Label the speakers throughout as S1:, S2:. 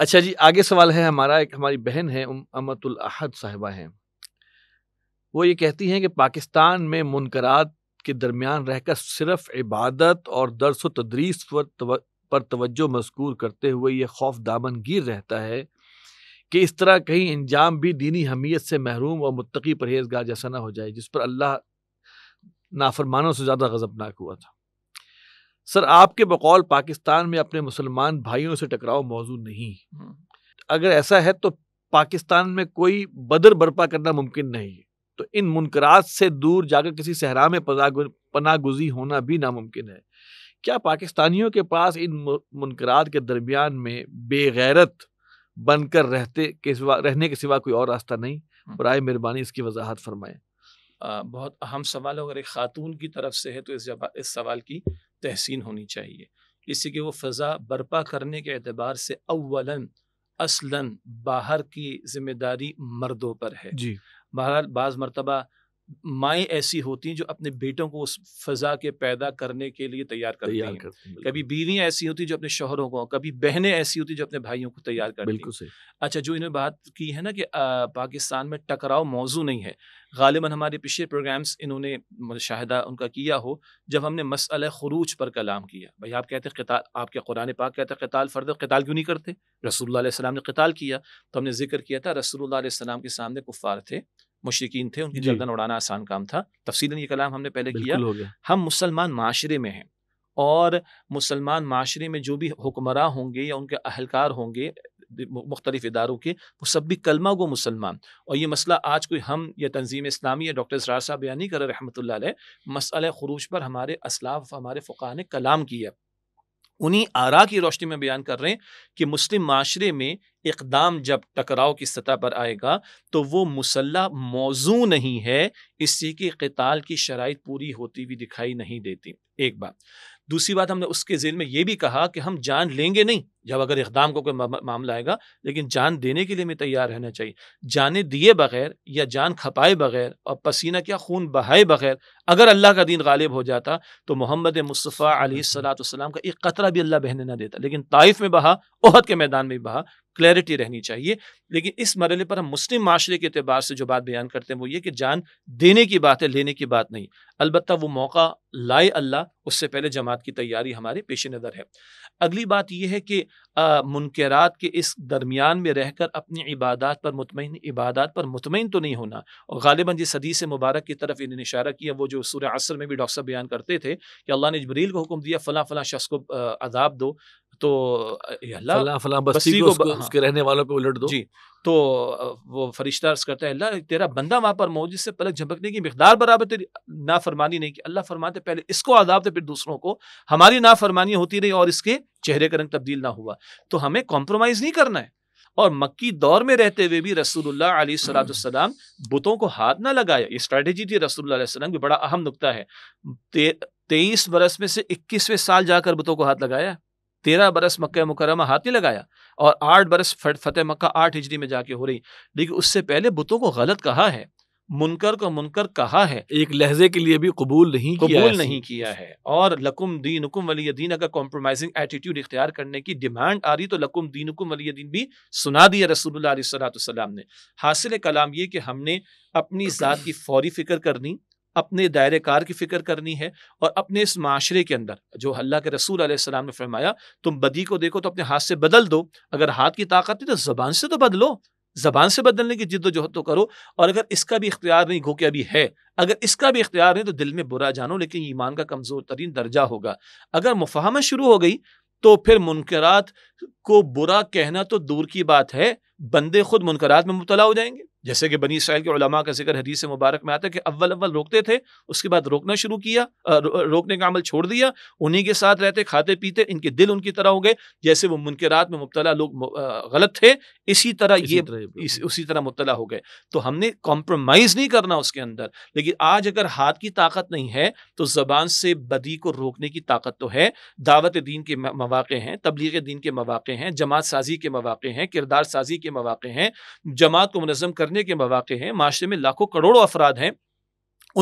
S1: अच्छा जी आगे सवाल है हमारा एक हमारी बहन है अमतुल अहद साहिबा हैं वो ये कहती हैं कि पाकिस्तान में मुनकरात के दरमियान रहकर सिर्फ इबादत और दरस व तदरीस पर पर तवज्जो मजकूर करते हुए ये खौफ दामनगीर रहता है कि इस तरह कहीं इंजाम भी दीनी हमीयत से महरूम और मुतकी परहेजगार जैसा ना हो जाए जिस पर अल्लाह नाफरमानों से ज़्यादा गजबनाक हुआ था सर आपके बकौल पाकिस्तान में अपने मुसलमान भाइयों से टकराव मौजूद नहीं हम्म। अगर ऐसा है तो पाकिस्तान में कोई बदर बर्पा करना मुमकिन नहीं तो इन मुनकरात से दूर जाकर किसी सहरा में पना गुजी होना भी नामुमकिन है क्या पाकिस्तानियों के पास इन मुनकरात के दरमियान में बेगैरत बनकर रहते के सिवा रहने के सिवा कोई और रास्ता नहीं बरए हम्म। मेहरबानी इसकी वजाहत फरमाएं बहुत अहम सवाल अगर एक खातून की तरफ से है तो इस इस सवाल की तहसीन होनी चाहिए इससे कि वो फ़ज़ा बर्पा करने के अतबार से अवला असला बाहर की जिम्मेदारी मर्दों पर है जी बहरहाल बाज़ मरतबा माएँ ऐसी होती हैं जो अपने बेटों को उस फजा के पैदा करने के लिए तैयार करती हैं कभी बीवियाँ ऐसी होती जो अपने शोहरों को कभी बहनें ऐसी होती जो अपने भाइयों को तैयार करती बिल्कुल अच्छा जो इन्होंने बात की है ना कि आ, पाकिस्तान में टकराव मौजू नहीं है गालिबा हमारे पिछले प्रोग्राम्स इन्होंने मुशाह उनका किया हो जब हमने मसल खरूज पर कलाम किया भाई आप कहते कताल आपके कुरान पाक कहते कताल फ़र्द कताल क्यों नहीं करते सलाम ने कताल किया तो हमने जिक्र किया था रसूल सलाम के सामने कुफ़ार थे मुशरकिन थे उनकी गर्दन उड़ाना आसान काम था तफसीला ये कलाम हमने पहले किया हम मुसलमान माशरे में हैं और मुसलमान माशरे में जो भी हुक्मरान होंगे या उनके अहलकार होंगे मुख्तलिफ इदारों के वो सब भी कलमा गो मुसलमान और ये मसला आज कोई हम या तंजीम इस्लामी या डॉक्टर इसरार साहब बयान नहीं कर रहे रहमत मसल खरूज पर हमारे असलाफ हमारे फ़ुका ने कलाम किया उन्हीं आरा की रोशनी में बयान कर रहे हैं कि मुस्लिम माशरे में इकदाम जब टकराव की सतह पर आएगा तो वो मुसल्ला मौजू नहीं है इसी कि कताल की शराइ पूरी होती हुई दिखाई नहीं देती एक बात दूसरी बात हमने उसके जेल में यह भी कहा कि हम जान लेंगे नहीं जब अगर इकदाम को कोई मामला आएगा लेकिन जान देने के लिए हमें तैयार रहना चाहिए जाने दिए बगैर या जान खपाए बगैर और पसीना क्या खून बहाए बगैर अगर अल्लाह का दिन गालिब हो जाता तो मोहम्मद मुस्तफ़ा सलाम का एक कतरा भी अल्लाह बहने ना देता लेकिन ताइफ में बहा ओहद के मैदान में बहा क्लैरिटी रहनी चाहिए लेकिन इस मरले पर हम मुस्लिम माशरे के अतबार से जो बात बयान करते हैं वो ये कि जान देने की बात है लेने की बात नहीं अलबत् वो मौका लाए अल्लाह उससे पहले जमात की तैयारी हमारे पेश नज़र है अगली बात यह है कि मुनकरात के इस दरमियान में रहकर अपनी इबादत पर मुतमिन इबादत पर मुतमिन तो नहीं होना और गालिबा जिस सदी से मुबारक की तरफ इन्होंने इशारा किया वो जो सूर्य असर में भी डॉक्टर साहब बयान करते थे कि अल्लाह ने जबरील को हुक्म दिया फ़लाँ फ़लाँ शख्स को अदाब दो तो फला, फला बस्ती, बस्ती को, को हाँ, उसके रहने वालों पे उलट दो जी तो वो फरिश्ता अर्ज करता है अल्लाह तेरा बंदा वहाँ पर मौजूद से पलक झपकने की मकदार बराबर तेरी नाफरमानी नहीं की अल्लाह फरमाते पहले इसको आदाब थे फिर दूसरों को हमारी नाफरमानी होती रही और इसके चेहरे का रंग तब्दील ना हुआ तो हमें कॉम्प्रोमाइज़ नहीं करना है और मक्की दौर में रहते हुए भी रसूलुल्लाह सलाम बुतों को हाथ ना लगाया ये स्ट्रैटेजी थी रसूलुल्लाह की बड़ा अहम नुकता है तेईस बरस में से इक्कीसवें साल जाकर बुतों को हाथ लगाया तेरह बरस मक् मुकरमा हाथ नहीं लगाया और आठ बरस फतेह मक्का आठ हिजरी में जाके हो रही लेकिन उससे पहले बुतों को गलत कहा है मुनकर को मुनकर कहा है एक लहजे के लिए भी कबूल नहीं कबूल किया नहीं किया है और लकुम दीन हुकुम वली दीन अगर कॉम्प्रोमाइजिंग एटीट्यूड इख्तियार करने की डिमांड आ रही तो लकुम दीन हुकुम वली दीन भी सुना दिया रसूलुल्लाह सलाम ने हासिल कलाम ये कि हमने अपनी ज़ात की फौरी फिक्र करनी अपने दायरे कार की फिक्र करनी है और अपने इस माशरे के अंदर जो अल्लाह के रसूल आसमाम ने फरमाया तुम बदी को देखो तो अपने हाथ से बदल दो अगर हाथ की ताकत नहीं तो ज़बान से तो बदलो ज़बान से बदलने की जिद्दोजहद तो, तो करो और अगर इसका भी इख्तियार नहीं घो कि अभी है अगर इसका भी इख्तियार नहीं तो दिल में बुरा जानो लेकिन ईमान का कमज़ोर तरीन दर्जा होगा अगर मुफाहमत शुरू हो गई तो फिर मुनकरात को बुरा कहना तो दूर की बात है बंदे खुद मुनकरात में मुबला हो जाएंगे जैसे कि बनी इसराइल के उलमा का जिक्र हदीस मुबारक में आता है कि अव्वल अव्वल रोकते थे उसके बाद रोकना शुरू किया रोकने का अमल छोड़ दिया उन्हीं के साथ रहते खाते पीते इनके दिल उनकी तरह हो गए जैसे वो मुनकरात में मुबतला लोग गलत थे इसी तरह इसी ये तरह इस, उसी तरह मुबला हो गए तो हमने कॉम्प्रोमाइज़ नहीं करना उसके अंदर लेकिन आज अगर हाथ की ताकत नहीं है तो ज़बान से बदी को रोकने की ताकत तो है दावत दीन के मौाक़े हैं तबलीग दीन के मौाक़े हैं जमात साजी के मौाक़े हैं किरदार साजी के के मौाक़े हैं जमात को मनज़म करने के मौाक़े हैं माशरे में लाखों करोड़ों अफराद हैं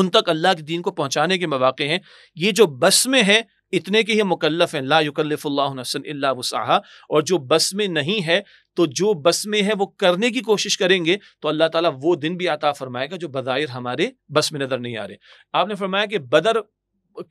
S1: उन तक अल्लाह के दीन को पहुँचाने के मौाक़े हैं ये जो बस में है इतने के ही मुकल्लफ हैं ला युकल्लफ़ल्लासन वसाहा और जो बस में नहीं है तो जो बस में है वो करने की कोशिश करेंगे तो अल्लाह ताला वो दिन भी आता फरमाएगा जो बज़ाहिर हमारे बस में नज़र नहीं आ रहे आपने फरमाया कि बदर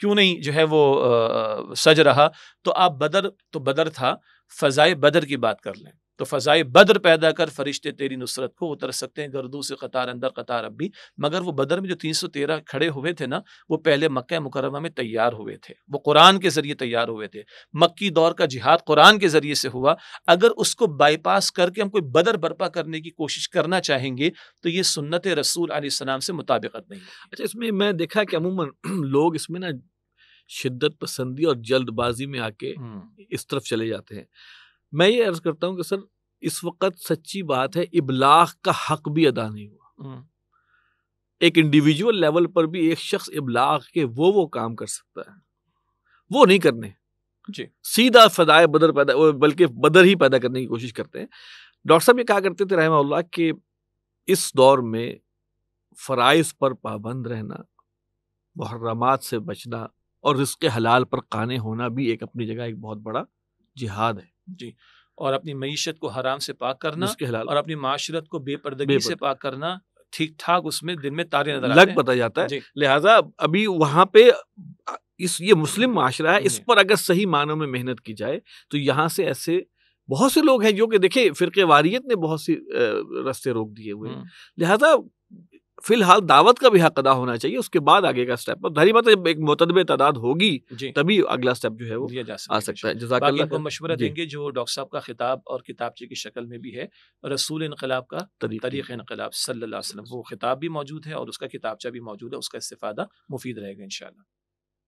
S1: क्यों नहीं जो है वो आ, सज रहा तो आप बदर तो बदर था फ़ज़ाए बदर की बात कर लें तो फ़ज़ाए बदर पैदा कर फरिश्ते तेरी नुसरत को उतर सकते हैं गर्दू से कतार अंदर कतार अब भी मगर वो बदर में जो तीन सौ तेरह खड़े हुए थे ना वो पहले मक्का मुकरमा में तैयार हुए थे वो कुरान के ज़रिए तैयार हुए थे मक्की दौर का जिहाद कुरान के ज़रिए से हुआ अगर उसको बाईपास करके हम कोई बदर बर्पा करने की कोशिश करना चाहेंगे तो ये सुन्नत रसूल आसमाम से मुताबिकत नहीं अच्छा इसमें मैं देखा कि अमूमन लोग इसमें ना शिद्दत पसंदी और जल्दबाजी में आके हम्म। इस तरफ चले जाते हैं मैं ये अर्ज करता हूँ कि सर इस वक्त सच्ची बात है इबलाग का हक भी अदा नहीं हुआ हम्म। एक इंडिविजुअल लेवल पर भी एक शख्स इबलाग के वो वो काम कर सकता है वो नहीं करने जी सीधा फदाए बदर पैदा बल्कि बदर ही पैदा करने की कोशिश करते हैं डॉक्टर साहब ये कहा करते थे रहमा कि इस दौर में फ़राइज़ पर पाबंद रहना मुहर्रमात से बचना और रिस्क हलाल पर काने होना भी एक अपनी जगह एक बहुत बड़ा जिहाद है जी और अपनी मीशत को हराम से पाक करना और अपनी माशरत को बेपर्दगी से पाक करना ठीक ठाक उसमें दिन में तारे नजर लग बताया जाता है लिहाजा अभी वहां पे इस ये मुस्लिम माशरा है इस पर अगर सही मानों में मेहनत की जाए तो यहाँ से ऐसे बहुत से लोग हैं जो कि देखे फिरके वारियत ने बहुत सी रस्ते रोक दिए हुए लिहाजा फिलहाल दावत का भी हक अदा होना चाहिए उसके बाद आगे का स्टेप और धरी बात एक मुतदबे तादाद होगी तभी अगला स्टेप जो है वो दिया जा आ सकता है जजाक को मशवरा देंगे जो डॉक्टर साहब का खिताब और किताबचे की शक्ल में भी है रसूल इनकलाब का तरीक़ इनकलाब सल्लल्लाहु अलैहि वसल्लम वो खिताब भी मौजूद है और उसका किताबचा भी मौजूद है उसका इस्तेफादा मुफीद रहेगा इन